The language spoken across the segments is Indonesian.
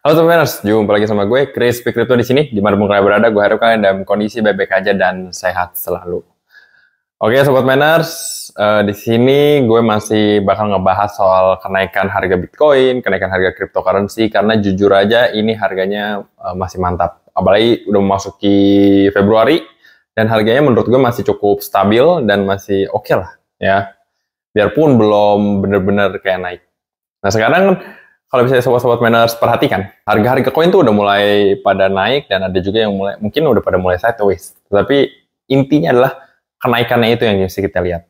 Halo teman-teman, jumpa lagi sama gue Chris Pikripto di sini. Dimanapun kalian berada, gue harap kalian dalam kondisi baik-baik aja dan sehat selalu. Oke, sobat miners, uh, di sini gue masih bakal ngebahas soal kenaikan harga Bitcoin, kenaikan harga cryptocurrency karena jujur aja ini harganya uh, masih mantap. Apalagi udah memasuki Februari dan harganya menurut gue masih cukup stabil dan masih oke okay lah ya. Biarpun belum bener-bener kayak naik. Nah sekarang kalau bisa sobat-sobat manners perhatikan, harga-harga koin tuh udah mulai pada naik dan ada juga yang mulai mungkin udah pada mulai sideways. Tapi intinya adalah kenaikannya itu yang bisa kita lihat.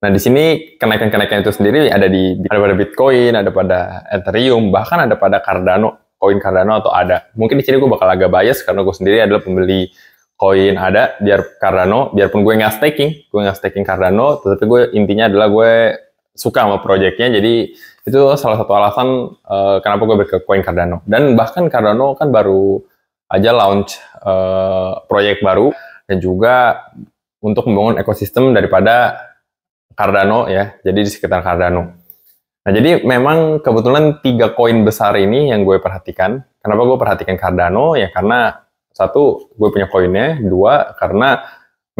Nah, di sini kenaikan-kenaikan itu sendiri ada di ada pada Bitcoin, ada pada Ethereum, bahkan ada pada Cardano, koin Cardano atau ada. Mungkin di sini gue bakal agak bias karena gue sendiri adalah pembeli koin ada biar Cardano, biarpun gue nggak staking, gue nggak staking Cardano, tetapi gue intinya adalah gue suka sama proyeknya jadi itu salah satu alasan uh, kenapa gue balik ke Coin Cardano dan bahkan Cardano kan baru aja launch uh, eh, proyek baru dan juga untuk membangun ekosistem daripada Cardano ya jadi di sekitar Cardano nah jadi memang kebetulan tiga koin besar ini yang gue perhatikan kenapa gue perhatikan Cardano ya karena satu gue punya koinnya dua karena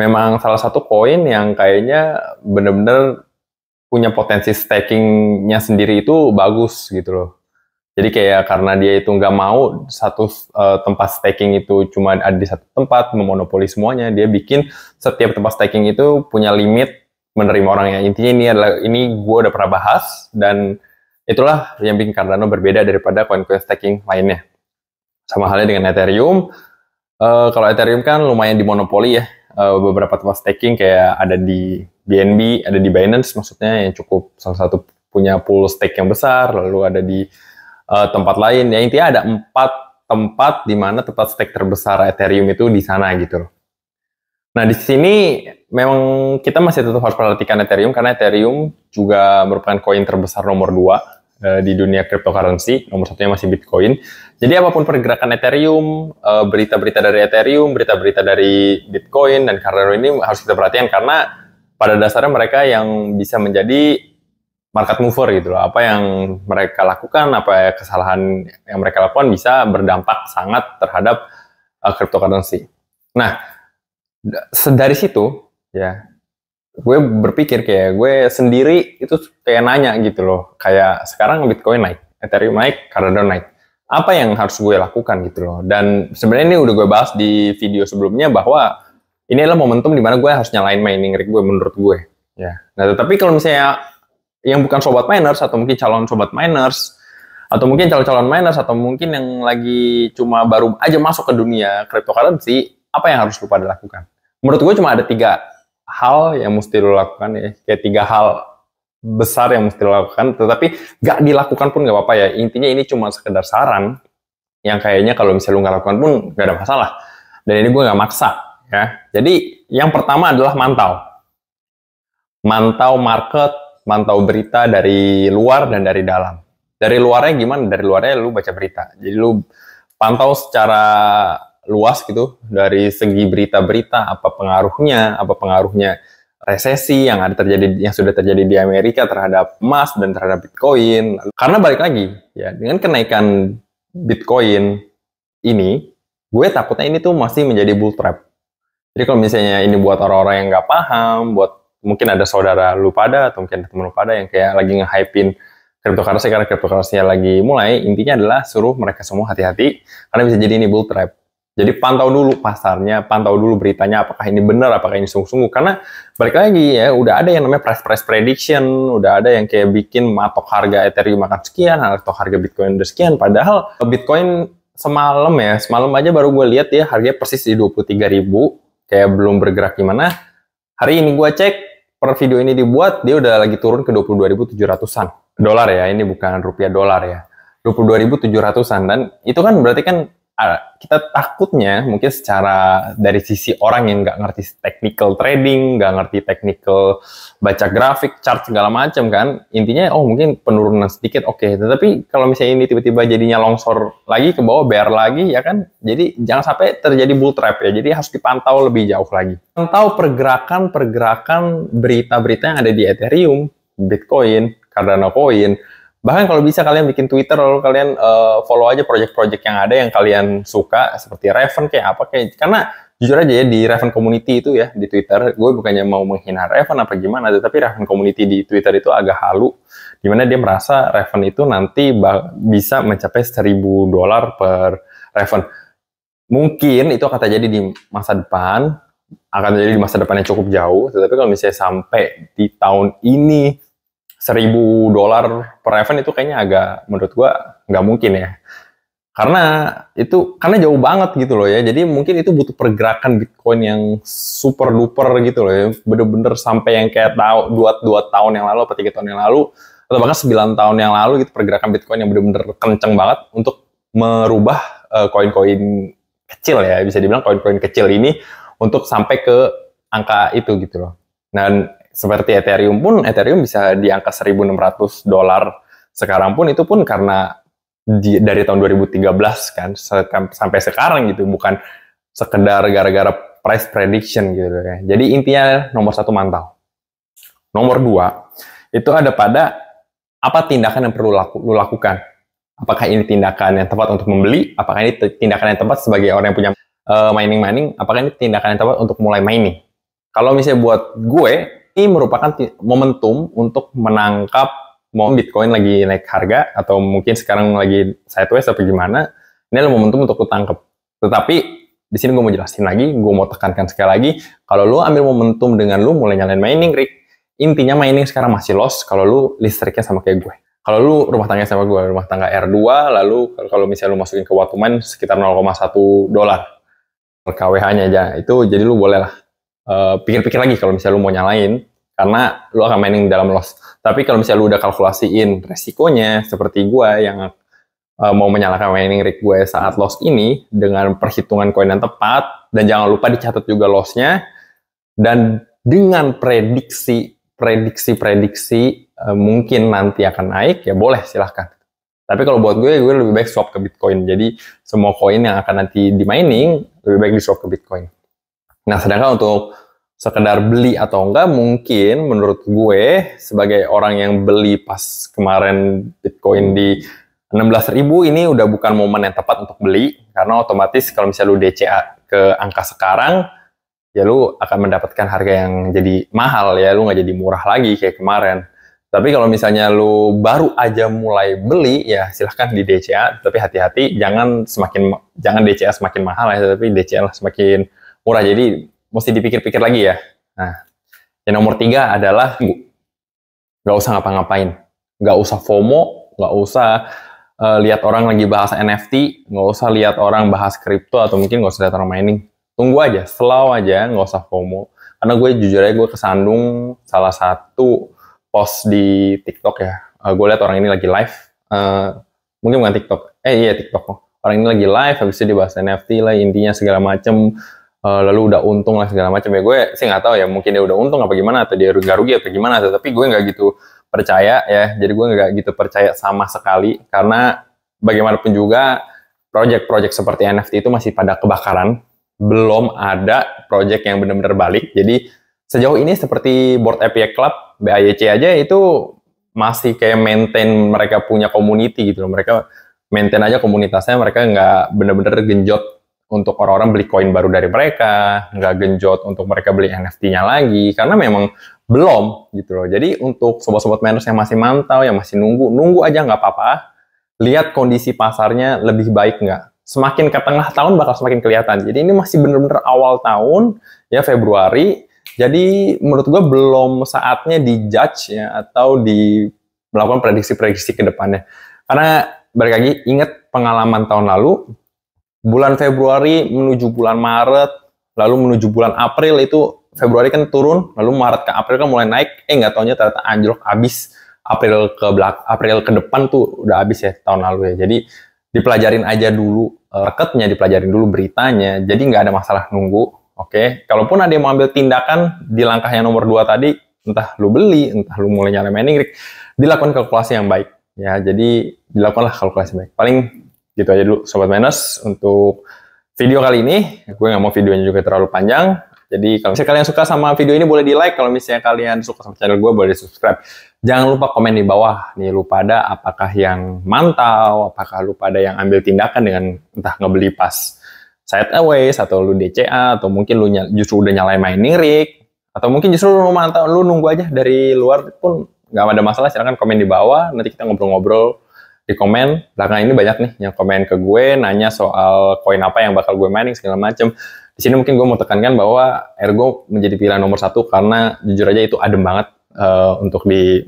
memang salah satu koin yang kayaknya bener-bener punya potensi stakingnya sendiri itu bagus gitu loh. Jadi kayak karena dia itu nggak mau satu uh, tempat staking itu cuma ada di satu tempat memonopoli semuanya, dia bikin setiap tempat staking itu punya limit menerima orangnya. Intinya ini adalah ini gue udah pernah bahas dan itulah yang bikin Cardano berbeda daripada coin coin staking lainnya. Sama halnya dengan Ethereum. Uh, kalau Ethereum kan lumayan dimonopoli ya, uh, beberapa tempat staking kayak ada di BNB, ada di Binance maksudnya yang cukup salah satu punya pool stake yang besar, lalu ada di uh, tempat lain. Ya intinya ada empat tempat di mana tempat stake terbesar Ethereum itu di sana gitu loh. Nah, di sini memang kita masih tetap harus perhatikan Ethereum karena Ethereum juga merupakan koin terbesar nomor dua eh, di dunia cryptocurrency, nomor satunya masih Bitcoin. Jadi apapun pergerakan Ethereum, eh, berita-berita dari Ethereum, berita-berita dari Bitcoin dan Cardano ini harus kita perhatikan karena pada dasarnya mereka yang bisa menjadi market mover gitu loh. Apa yang mereka lakukan, apa kesalahan yang mereka lakukan bisa berdampak sangat terhadap uh, cryptocurrency. Nah, dari situ ya gue berpikir kayak gue sendiri itu kayak nanya gitu loh kayak sekarang Bitcoin naik Ethereum naik Cardano naik apa yang harus gue lakukan gitu loh dan sebenarnya ini udah gue bahas di video sebelumnya bahwa ini adalah momentum dimana gue harus nyalain mining rig gue menurut gue ya nah tetapi kalau misalnya yang bukan sobat miners atau mungkin calon sobat miners atau mungkin calon-calon miners atau mungkin yang lagi cuma baru aja masuk ke dunia cryptocurrency apa yang harus lu pada lakukan menurut gue cuma ada tiga hal yang mesti lo lakukan ya kayak tiga hal besar yang mesti dilakukan tetapi gak dilakukan pun gak apa-apa ya intinya ini cuma sekedar saran yang kayaknya kalau misalnya lo gak lakukan pun gak ada masalah dan ini gue gak maksa Ya, jadi yang pertama adalah mantau. Mantau market, mantau berita dari luar dan dari dalam. Dari luarnya gimana? Dari luarnya lu baca berita. Jadi lu pantau secara luas gitu dari segi berita-berita apa pengaruhnya, apa pengaruhnya resesi yang ada terjadi yang sudah terjadi di Amerika terhadap emas dan terhadap Bitcoin. Karena balik lagi ya dengan kenaikan Bitcoin ini, gue takutnya ini tuh masih menjadi bull trap. Jadi kalau misalnya ini buat orang-orang yang nggak paham, buat mungkin ada saudara lu pada atau mungkin ada teman lu pada yang kayak lagi nge-hypein cryptocurrency karena cryptocurrency lagi mulai, intinya adalah suruh mereka semua hati-hati karena bisa jadi ini bull trap. Jadi pantau dulu pasarnya, pantau dulu beritanya apakah ini benar, apakah ini sungguh-sungguh. Karena balik lagi ya, udah ada yang namanya price price prediction, udah ada yang kayak bikin matok harga Ethereum akan sekian, atau harga Bitcoin udah sekian. Padahal Bitcoin semalam ya, semalam aja baru gue lihat ya harganya persis di 23 ribu kayak belum bergerak gimana. Hari ini gue cek per video ini dibuat dia udah lagi turun ke 22.700-an dolar ya, ini bukan rupiah dolar ya. 22.700-an dan itu kan berarti kan Ah, kita takutnya mungkin secara dari sisi orang yang nggak ngerti technical trading, nggak ngerti technical baca grafik, chart segala macam kan, intinya oh mungkin penurunan sedikit oke, okay. tetapi kalau misalnya ini tiba-tiba jadinya longsor lagi ke bawah, bear lagi ya kan, jadi jangan sampai terjadi bull trap ya, jadi harus dipantau lebih jauh lagi. Pantau pergerakan-pergerakan berita-berita yang ada di Ethereum, Bitcoin, Cardano Coin, bahkan kalau bisa kalian bikin Twitter lalu kalian uh, follow aja project-project yang ada yang kalian suka seperti Raven kayak apa kayak karena jujur aja ya di Raven community itu ya di Twitter gue bukannya mau menghina Raven apa gimana tapi Raven community di Twitter itu agak halu dimana dia merasa Raven itu nanti bisa mencapai 1000 dolar per Raven mungkin itu akan terjadi di masa depan akan terjadi di masa depan yang cukup jauh tetapi kalau misalnya sampai di tahun ini seribu dolar per event itu kayaknya agak menurut gua nggak mungkin ya karena itu karena jauh banget gitu loh ya jadi mungkin itu butuh pergerakan bitcoin yang super duper gitu loh ya bener-bener sampai yang kayak tahu dua dua tahun yang lalu atau tiga tahun yang lalu atau bahkan sembilan tahun yang lalu gitu pergerakan bitcoin yang bener-bener kenceng banget untuk merubah eh, koin-koin uh, kecil ya bisa dibilang koin-koin kecil ini untuk sampai ke angka itu gitu loh dan seperti Ethereum pun Ethereum bisa di angka 1.600 dolar sekarang pun itu pun karena di, dari tahun 2013 kan sampai sekarang gitu bukan sekedar gara-gara price prediction gitu ya. Jadi intinya nomor satu mantau. Nomor dua itu ada pada apa tindakan yang perlu laku, lu lakukan. Apakah ini tindakan yang tepat untuk membeli? Apakah ini tindakan yang tepat sebagai orang yang punya eh, mining-mining? Uh, mining -mining? apakah ini tindakan yang tepat untuk mulai mining? Kalau misalnya buat gue, ini merupakan momentum untuk menangkap mau Bitcoin lagi naik harga atau mungkin sekarang lagi sideways atau gimana, ini adalah momentum untuk lu Tetapi di sini gue mau jelasin lagi, gue mau tekankan sekali lagi, kalau lo ambil momentum dengan lo mulai nyalain mining rig, intinya mining sekarang masih loss kalau lo listriknya sama kayak gue. Kalau lo rumah tangga sama gue, rumah tangga R2, lalu kalau misalnya lo masukin ke Watuman sekitar 0,1 dolar per KWH-nya aja, itu jadi lo boleh lah eh, pikir-pikir uh, lagi kalau misalnya lo mau nyalain, karena lu akan mainin dalam loss. Tapi kalau misalnya lu udah kalkulasiin resikonya seperti gua yang uh, mau menyalakan mining rig gue saat loss ini dengan perhitungan koin yang tepat dan jangan lupa dicatat juga lossnya dan dengan prediksi prediksi prediksi uh, mungkin nanti akan naik ya boleh silahkan tapi kalau buat gue gue lebih baik swap ke bitcoin jadi semua koin yang akan nanti di mining lebih baik di swap ke bitcoin nah sedangkan untuk sekedar beli atau enggak mungkin menurut gue sebagai orang yang beli pas kemarin Bitcoin di 16.000 ini udah bukan momen yang tepat untuk beli karena otomatis kalau misalnya lu DCA ke angka sekarang ya lu akan mendapatkan harga yang jadi mahal ya lu nggak jadi murah lagi kayak kemarin tapi kalau misalnya lu baru aja mulai beli ya silahkan di DCA tapi hati-hati jangan semakin jangan DCA semakin mahal ya tapi DCA semakin murah jadi mesti dipikir-pikir lagi ya. Nah, yang nomor tiga adalah nggak usah ngapa-ngapain, nggak usah FOMO, nggak usah uh, lihat orang lagi bahas NFT, nggak usah lihat orang bahas kripto atau mungkin nggak usah lihat orang mining. Tunggu aja, slow aja, nggak usah FOMO. Karena gue jujur aja gue kesandung salah satu post di TikTok ya. Uh, gue lihat orang ini lagi live, uh, mungkin bukan TikTok, eh iya TikTok. kok. Orang ini lagi live, habis itu dibahas NFT lah, intinya segala macem Eh, lalu udah untung lah segala macam ya gue sih nggak tahu ya mungkin dia udah untung apa gimana atau dia rugi rugi apa gimana tapi gue nggak gitu percaya ya jadi gue nggak gitu percaya sama sekali karena bagaimanapun juga project-project seperti NFT itu masih pada kebakaran belum ada project yang benar-benar balik jadi sejauh ini seperti board API Club BAYC aja itu masih kayak maintain mereka punya community gitu loh mereka maintain aja komunitasnya mereka nggak bener-bener genjot untuk orang-orang beli koin baru dari mereka, nggak genjot untuk mereka beli NFT-nya lagi, karena memang belum gitu loh. Jadi untuk sobat-sobat miners yang masih mantau, yang masih nunggu, nunggu aja nggak apa-apa. Lihat kondisi pasarnya lebih baik nggak. Semakin ke tengah tahun bakal semakin kelihatan. Jadi ini masih bener-bener awal tahun, ya Februari. Jadi menurut gue belum saatnya di judge ya atau di melakukan prediksi-prediksi ke depannya. Karena balik lagi ingat pengalaman tahun lalu bulan Februari menuju bulan Maret, lalu menuju bulan April itu Februari kan turun, lalu Maret ke April kan mulai naik, eh nggak taunya ternyata anjlok abis April ke belak April ke depan tuh udah abis ya tahun lalu ya. Jadi dipelajarin aja dulu eh, reketnya, dipelajarin dulu beritanya. Jadi nggak ada masalah nunggu. Oke, okay? kalaupun ada yang mau ambil tindakan di langkah yang nomor dua tadi, entah lu beli, entah lu mulai nyalain mining rig, dilakukan kalkulasi yang baik. Ya, jadi dilakukanlah kalkulasi baik. Paling gitu aja dulu sobat minus untuk video kali ini. Gue nggak mau videonya juga terlalu panjang. Jadi kalau misalnya kalian suka sama video ini boleh di like, kalau misalnya kalian suka sama channel gue boleh di subscribe. Jangan lupa komen di bawah nih lu pada apakah yang mantau, apakah lu pada yang ambil tindakan dengan entah ngebeli pas side away atau lu DCA atau mungkin lu justru udah nyalain mining rig atau mungkin justru lu mantau lu nunggu aja dari luar pun nggak ada masalah silahkan komen di bawah nanti kita ngobrol-ngobrol di komen belakangan ini banyak nih yang komen ke gue nanya soal koin apa yang bakal gue mining segala macem di sini mungkin gue mau tekankan bahwa ergo menjadi pilihan nomor satu karena jujur aja itu adem banget uh, untuk di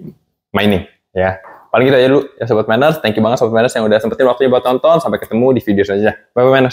mining ya paling gitu aja dulu ya sobat miners thank you banget sobat miners yang udah sempetin waktunya buat tonton sampai ketemu di video selanjutnya bye bye miners